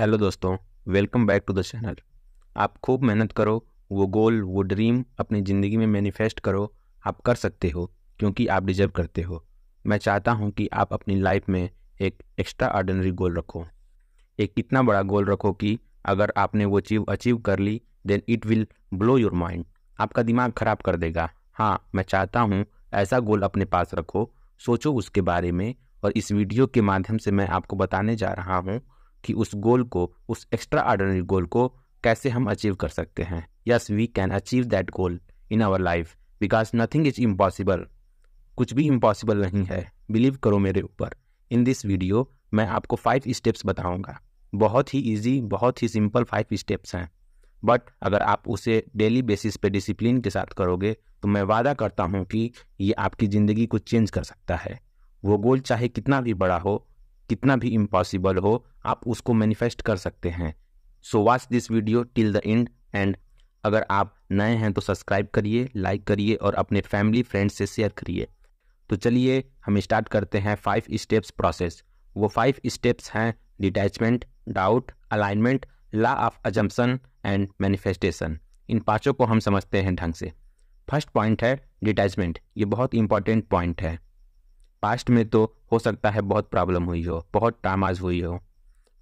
hello दोस्तों welcome back to the channel आप खूब मेहनत करो वो गोल वो ड्रीम अपनी ज़िंदगी में मैनिफेस्ट करो आप कर सकते हो क्योंकि आप डिजर्व करते हो मैं चाहता हूँ कि आप अपनी लाइफ में एक एक्स्ट्रा ऑर्डनरी गोल रखो एक इतना बड़ा गोल रखो कि अगर आपने वो चीज़ अचीव कर ली then it will blow your mind आपका दिमाग ख़राब कर देगा हाँ मैं चाहता हूँ ऐसा गोल अपने पास रखो सोचो उसके बारे में और इस वीडियो के माध्यम से मैं आपको बताने जा रहा हूँ कि उस गोल को उस एक्स्ट्रा ऑर्डनरी गोल को कैसे हम अचीव कर सकते हैं yes we can achieve that goal in our life because nothing is impossible कुछ भी इम्पॉसिबल नहीं है बिलीव करो मेरे ऊपर इन दिस वीडियो मैं आपको फाइव स्टेप्स बताऊंगा बहुत ही इजी बहुत ही सिंपल फाइव स्टेप्स हैं बट अगर आप उसे डेली बेसिस पे डिसिप्लिन के साथ करोगे तो मैं वादा करता हूँ कि ये आपकी ज़िंदगी को चेंज कर सकता है वो गोल चाहे कितना भी बड़ा हो कितना भी इम्पॉसिबल हो आप उसको मैनिफेस्ट कर सकते हैं so watch this video till the end and अगर आप नए हैं तो सब्सक्राइब करिए लाइक करिए और अपने फैमिली फ्रेंड्स से शेयर करिए तो चलिए हम स्टार्ट करते हैं फाइव स्टेप्स प्रोसेस वो फाइव स्टेप्स हैं detachment doubt alignment law of assumption and manifestation इन पाँचों को हम समझते हैं ढंग से फर्स्ट पॉइंट है डिटैचमेंट ये बहुत इंपॉर्टेंट पॉइंट है पास्ट में तो हो सकता है बहुत प्रॉब्लम हुई हो बहुत टामाज हुई हो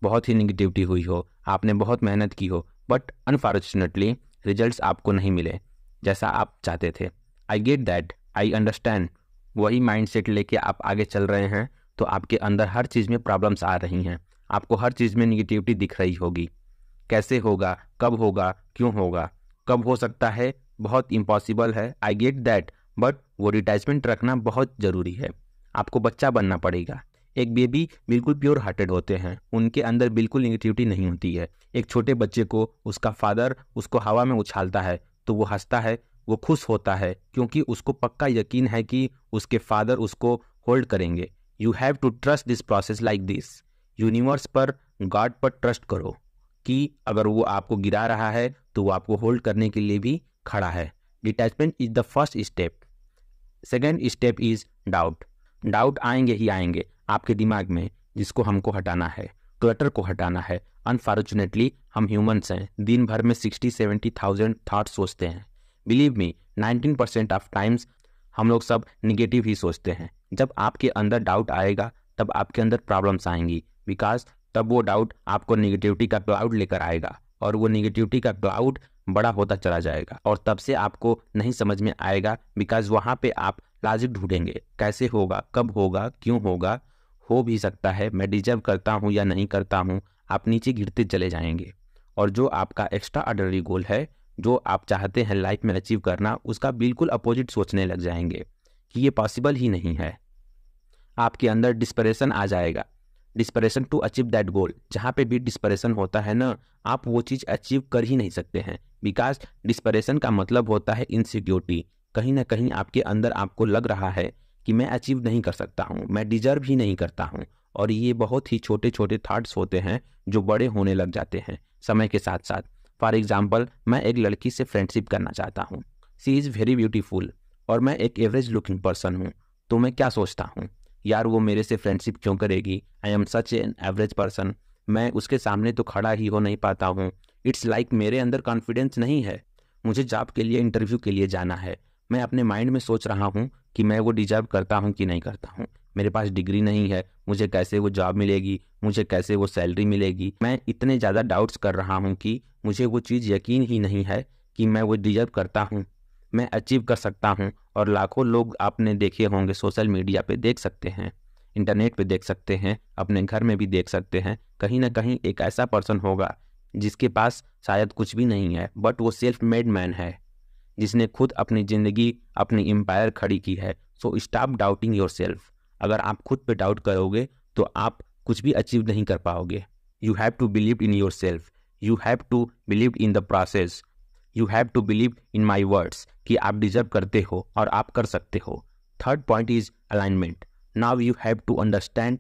बहुत ही निगेटिविटी हुई हो आपने बहुत मेहनत की हो बट अनफॉर्चुनेटली रिजल्ट आपको नहीं मिले जैसा आप चाहते थे I get that I understand वही माइंड सेट लेके आप आगे चल रहे हैं तो आपके अंदर हर चीज़ में प्रॉब्लम्स आ रही हैं आपको हर चीज़ में निगेटिविटी दिख रही होगी कैसे होगा कब होगा क्यों होगा कब हो सकता है बहुत इम्पॉसिबल है आई गेट दैट बट वो रिटैचमेंट रखना बहुत ज़रूरी है आपको बच्चा बनना पड़ेगा एक बेबी बिल्कुल प्योर हार्टेड होते हैं उनके अंदर बिल्कुल निगेटिविटी नहीं होती है एक छोटे बच्चे को उसका फादर उसको हवा में उछालता है तो वो हंसता है वो खुश होता है क्योंकि उसको पक्का यकीन है कि उसके फादर उसको होल्ड करेंगे you have to trust this process like this universe पर गॉड पर ट्रस्ट करो कि अगर वो आपको गिरा रहा है तो वो आपको होल्ड करने के लिए भी खड़ा है detachment is the first step second step is doubt doubt आएंगे ही आएंगे आपके दिमाग में जिसको हमको हटाना है क्लटर को हटाना है अनफॉर्चुनेटली हम ह्यूमंस हैं दिन भर में सिक्सटी सेवेंटी थाउजेंड थाट सोचते हैं believe me nineteen percent of times हम लोग सब निगेटिव ही सोचते हैं जब आपके अंदर डाउट आएगा तब आपके अंदर प्रॉब्लम्स आएंगी बिकॉज तब वो डाउट आपको निगेटिविटी का क्लाउड लेकर आएगा और वो निगेटिविटी का क्लाउड बड़ा होता चला जाएगा और तब से आपको नहीं समझ में आएगा बिकॉज वहाँ पे आप लॉजिक ढूंढेंगे कैसे होगा कब होगा क्यों होगा हो भी सकता है मैं डिजर्व करता हूँ या नहीं करता हूँ आप नीचे गिरते चले जाएंगे और जो आपका एक्स्ट्रा ऑर्डनरी गोल है जो आप चाहते हैं लाइफ में अचीव करना उसका बिल्कुल अपोजिट सोचने लग जाएंगे कि ये पॉसिबल ही नहीं है आपके अंदर डिस्परेशन आ जाएगा desperation to achieve that goal जहाँ पे भी डिस्परेशन होता है ना आप वो चीज़ अचीव कर ही नहीं सकते हैं बिकॉज डिस्परेशन का मतलब होता है इनसिक्योरिटी कहीं ना कहीं आपके अंदर आपको लग रहा है कि मैं अचीव नहीं कर सकता हूँ मैं डिजर्व ही नहीं करता हूँ और ये बहुत ही छोटे छोटे थाट्स होते हैं जो बड़े होने लग जाते हैं समय के साथ साथ फॉर एग्ज़ाम्पल मैं एक लड़की से फ्रेंडशिप करना चाहता हूँ सी इज़ वेरी ब्यूटीफुल और मैं एक एवरेज लुकिंग पर्सन हूँ तो मैं क्या सोचता हूँ यार वो मेरे से फ्रेंडशिप क्यों करेगी I am such an average person मैं उसके सामने तो खड़ा ही हो नहीं पाता हूँ इट्स लाइक मेरे अंदर कॉन्फिडेंस नहीं है मुझे जॉब के लिए इंटरव्यू के लिए जाना है मैं अपने माइंड में सोच रहा हूँ कि मैं वो डिजर्व करता हूँ कि नहीं करता हूँ मेरे पास डिग्री नहीं है मुझे कैसे वो जॉब मिलेगी मुझे कैसे वो सैलरी मिलेगी मैं इतने ज़्यादा डाउट्स कर रहा हूँ कि मुझे वो चीज़ यकीन ही नहीं है कि मैं वो डिजर्व करता हूँ मैं अचीव कर सकता हूँ और लाखों लोग आपने देखे होंगे सोशल मीडिया पे देख सकते हैं इंटरनेट पे देख सकते हैं अपने घर में भी देख सकते हैं कहीं ना कहीं एक ऐसा पर्सन होगा जिसके पास शायद कुछ भी नहीं है बट वो सेल्फ मेड मैन है जिसने खुद अपनी ज़िंदगी अपनी एम्पायर खड़ी की है so stop doubting yourself अगर आप खुद पे डाउट करोगे तो आप कुछ भी अचीव नहीं कर पाओगे you have to believe in yourself you have to believe in the process you have to believe in my words कि आप डिजर्व करते हो और आप कर सकते हो third point is alignment now you have to understand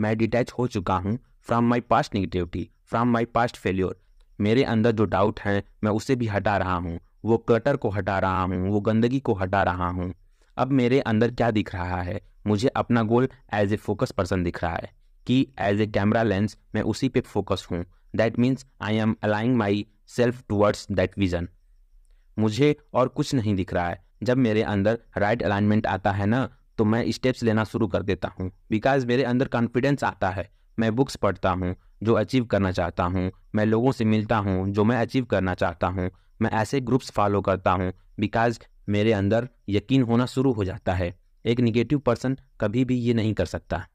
मैं डिटैच हो चुका हूँ from my past negativity from my past failure मेरे अंदर जो डाउट है मैं उसे भी हटा रहा हूँ वो कटर को हटा रहा हूँ वो गंदगी को हटा रहा हूँ अब मेरे अंदर क्या दिख रहा है मुझे अपना goal as a focus person दिख रहा है कि एज ए कैमरा लेंस मैं उसी पे फोकस हूँ that means I am aligning myself towards that vision मुझे और कुछ नहीं दिख रहा है जब मेरे अंदर राइट right अलाइनमेंट आता है ना तो मैं स्टेप्स लेना शुरू कर देता हूँ बिकॉज मेरे अंदर कॉन्फिडेंस आता है मैं बुक्स पढ़ता हूँ जो अचीव करना चाहता हूँ मैं लोगों से मिलता हूँ जो मैं अचीव करना चाहता हूँ मैं ऐसे ग्रुप्स फॉलो करता हूँ बिकॉज मेरे अंदर यकीन होना शुरू हो जाता है एक निगेटिव पर्सन कभी भी ये नहीं कर सकता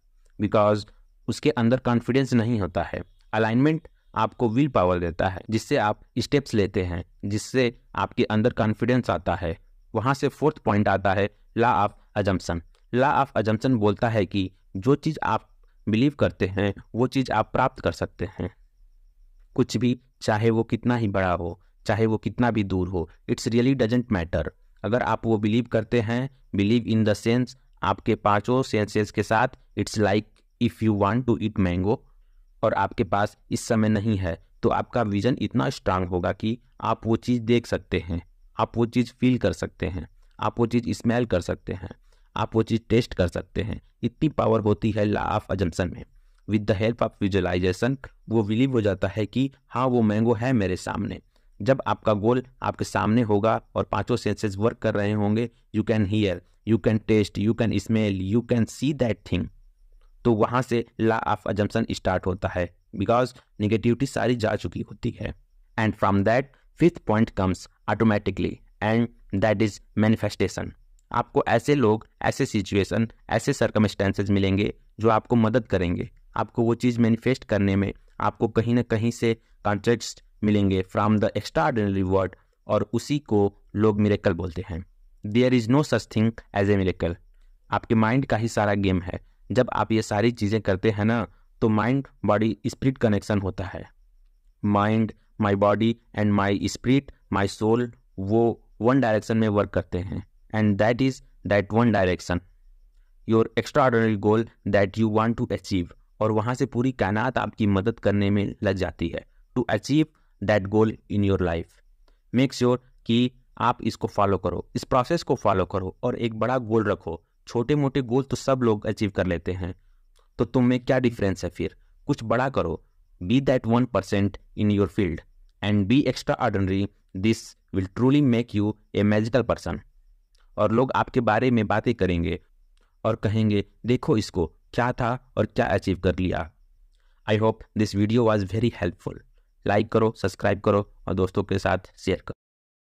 बिकॉज उसके अंदर कॉन्फिडेंस नहीं होता है अलाइनमेंट आपको विल पावर देता है जिससे आप स्टेप्स लेते हैं जिससे आपके अंदर कॉन्फिडेंस आता है वहाँ से फोर्थ पॉइंट आता है ला ऑफ अजम्पन ला ऑफ अजम्पन बोलता है कि जो चीज़ आप बिलीव करते हैं वो चीज़ आप प्राप्त कर सकते हैं कुछ भी चाहे वो कितना ही बड़ा हो चाहे वो कितना भी दूर हो इट्स रियली डजेंट मैटर अगर आप वो बिलीव करते हैं बिलीव इन द सेंस आपके पांचों सेंसेस के साथ it's like if you want to eat mango और आपके पास इस समय नहीं है तो आपका विज़न इतना स्ट्रांग होगा कि आप वो चीज़ देख सकते हैं आप वो चीज़ फील कर सकते हैं आप वो चीज़ स्मेल कर सकते हैं आप वो चीज़ टेस्ट कर सकते हैं इतनी पावर होती है ला ऑफ एजम्पन में with the help of visualisation वो बिलीव हो जाता है कि हाँ वो मैंगो है मेरे सामने जब आपका गोल आपके सामने होगा और पांचों सेंसेस वर्क कर रहे होंगे you can hear you can taste you can smell you can see that thing तो वहाँ से ला ऑफ अजम्पन स्टार्ट होता है बिकॉज निगेटिविटी सारी जा चुकी होती है and from that fifth point comes automatically and that is manifestation आपको ऐसे लोग ऐसे सिचुएशन ऐसे सर्कमस्टेंसेज मिलेंगे जो आपको मदद करेंगे आपको वो चीज़ मैनिफेस्ट करने में आपको कहीं ना कहीं से कॉन्ट्रेक्ट मिलेंगे फ्राम द एक्स्ट्रा वर्ड और उसी को लोग मिरेकल बोलते हैं there is no such thing as a miracle आपके माइंड का ही सारा गेम है जब आप ये सारी चीज़ें करते हैं ना तो माइंड बॉडी स्प्रिट कनेक्शन होता है mind my body and my spirit my soul वो वन डायरेक्शन में वर्क करते हैं and that is that one direction your extraordinary goal that you want to achieve और वहाँ से पूरी कायनात आपकी मदद करने में लग जाती है to achieve that goal in your life make sure कि आप इसको फॉलो करो इस प्रोसेस को फॉलो करो और एक बड़ा गोल रखो छोटे मोटे गोल तो सब लोग अचीव कर लेते हैं तो तुम में क्या डिफरेंस है फिर कुछ बड़ा करो be that one percent in your field and be extraordinary this will truly make you a magical person और लोग आपके बारे में बातें करेंगे और कहेंगे देखो इसको क्या था और क्या अचीव कर लिया I hope this video was very helpful like करो सब्सक्राइब करो और दोस्तों के साथ शेयर करो